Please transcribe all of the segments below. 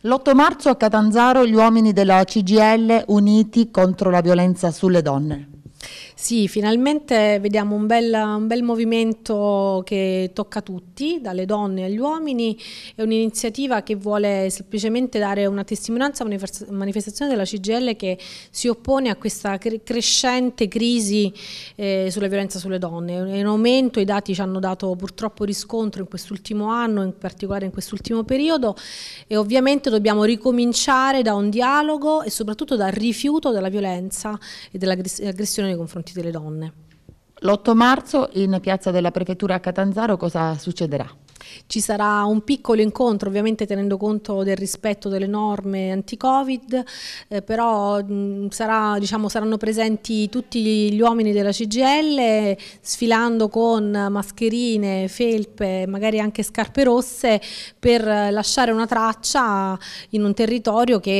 L'8 marzo a Catanzaro gli uomini della CGL uniti contro la violenza sulle donne. Sì, finalmente vediamo un bel, un bel movimento che tocca tutti, dalle donne agli uomini, è un'iniziativa che vuole semplicemente dare una testimonianza, una manifestazione della CGL che si oppone a questa crescente crisi eh, sulla violenza sulle donne. È in aumento, i dati ci hanno dato purtroppo riscontro in quest'ultimo anno, in particolare in quest'ultimo periodo e ovviamente dobbiamo ricominciare da un dialogo e soprattutto dal rifiuto della violenza e dell'aggressione nei confronti delle donne. L'8 marzo in piazza della Prefettura a Catanzaro cosa succederà? Ci sarà un piccolo incontro, ovviamente tenendo conto del rispetto delle norme anti-Covid, eh, però mh, sarà, diciamo, saranno presenti tutti gli uomini della CGL sfilando con mascherine, felpe, magari anche scarpe rosse per lasciare una traccia in un territorio che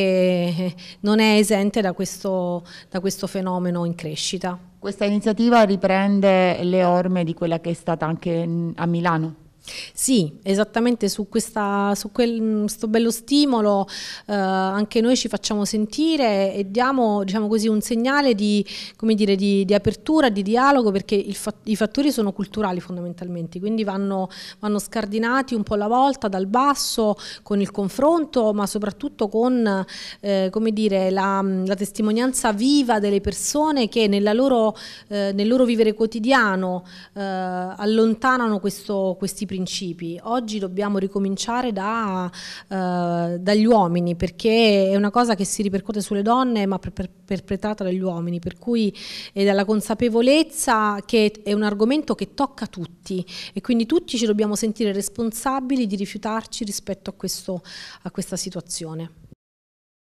eh, non è esente da questo, da questo fenomeno in crescita. Questa iniziativa riprende le orme di quella che è stata anche a Milano? Sì, esattamente su, questa, su questo bello stimolo eh, anche noi ci facciamo sentire e diamo diciamo così, un segnale di, dire, di, di, apertura, di dialogo perché fat, i fattori sono culturali fondamentalmente, quindi vanno, vanno, scardinati un po' alla volta dal basso con il confronto ma soprattutto con eh, dire, la, la, testimonianza viva delle persone che loro, eh, nel loro vivere quotidiano eh, allontanano questo, questi principi principi. Oggi dobbiamo ricominciare da, eh, dagli uomini, perché è una cosa che si ripercuote sulle donne, ma per, per, perpetrata dagli uomini, per cui è dalla consapevolezza che è un argomento che tocca tutti e quindi tutti ci dobbiamo sentire responsabili di rifiutarci rispetto a, questo, a questa situazione.